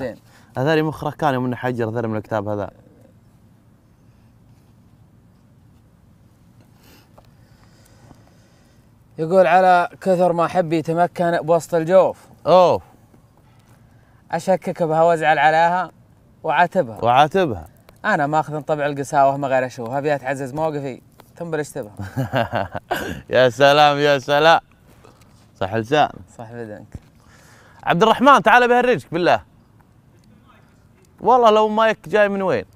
زين هذاري مخرة كان يوم انه حجر هذاري من الكتاب هذا يقول على كثر ما حبي تمكن بوسط الجوف اوف اشكك بها وازعل عليها وعاتبها وعاتبها انا ماخذ طبع القساوه ما غير اشوفها ابي اتعزز موقفي تنبل بلشتبها يا سلام يا سلام صح لسان صح بدنك عبد الرحمن تعال بهرجك بالله والله لو مايك جاي من وين